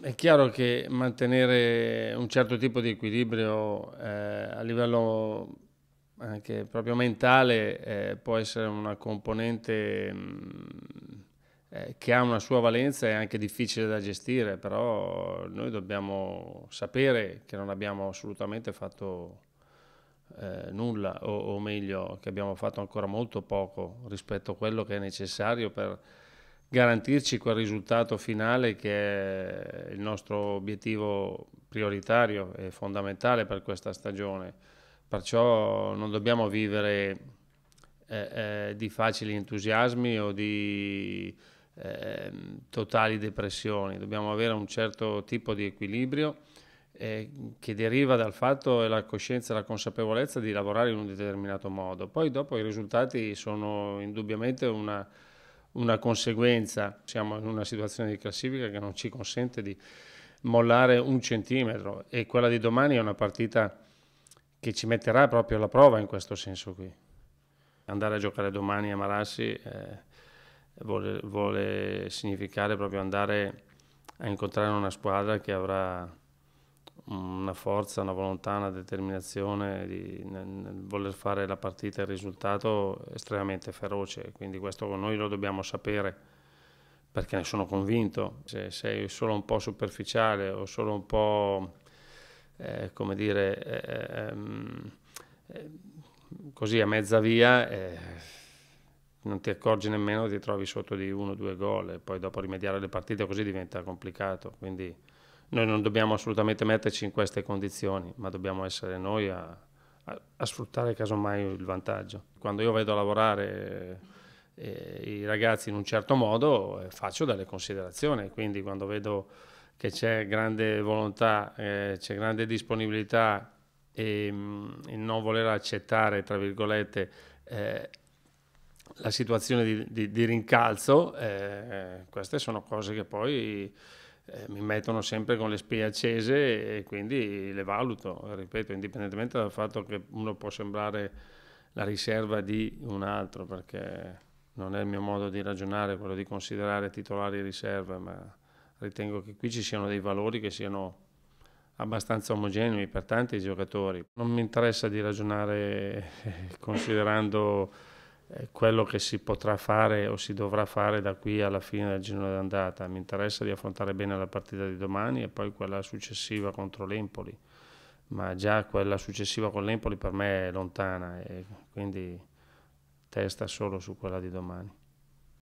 è chiaro che mantenere un certo tipo di equilibrio eh, a livello anche proprio mentale eh, può essere una componente mh, mm, eh, che ha una sua valenza e anche difficile da gestire, però noi dobbiamo sapere che non abbiamo assolutamente fatto eh, nulla, o, o meglio che abbiamo fatto ancora molto poco rispetto a quello che è necessario per garantirci quel risultato finale che è il nostro obiettivo prioritario e fondamentale per questa stagione. Perciò non dobbiamo vivere eh, eh, di facili entusiasmi o di eh, totali depressioni, dobbiamo avere un certo tipo di equilibrio eh, che deriva dal fatto e la coscienza e la consapevolezza di lavorare in un determinato modo. Poi dopo i risultati sono indubbiamente una, una conseguenza, siamo in una situazione di classifica che non ci consente di mollare un centimetro e quella di domani è una partita che ci metterà proprio alla prova in questo senso qui. Andare a giocare domani a Marassi eh, vuole, vuole significare proprio andare a incontrare una squadra che avrà una forza, una volontà, una determinazione di, nel, nel, voler fare la partita e il risultato estremamente feroce, quindi questo noi lo dobbiamo sapere perché ne sono convinto, se sei solo un po' superficiale o solo un po' eh, come dire eh, ehm, eh, così a mezza via eh, non ti accorgi nemmeno ti trovi sotto di uno o due gol e poi dopo rimediare le partite così diventa complicato, quindi noi non dobbiamo assolutamente metterci in queste condizioni, ma dobbiamo essere noi a, a, a sfruttare casomai il vantaggio. Quando io vedo lavorare eh, i ragazzi in un certo modo, eh, faccio delle considerazioni, quindi quando vedo che c'è grande volontà, eh, c'è grande disponibilità e, mh, mm, e, non voler accettare, tra virgolette, eh, la situazione di, di, di rincalzo, eh, eh, queste sono cose che poi eh, mi mettono sempre con le spie accese e quindi le valuto, ripeto, indipendentemente dal fatto che uno può sembrare la riserva di un altro, perché non è il mio modo di ragionare quello di considerare titolari riserve, ma ritengo che qui ci siano dei valori che siano abbastanza omogenei per tanti giocatori. Non mi interessa di ragionare considerando quello che si potrà fare o si dovrà fare da qui alla fine del girone d'andata. Mi interessa di affrontare bene la partita di domani e poi quella successiva contro l'Empoli, ma già quella successiva con l'Empoli per me è lontana e quindi testa solo su quella di domani.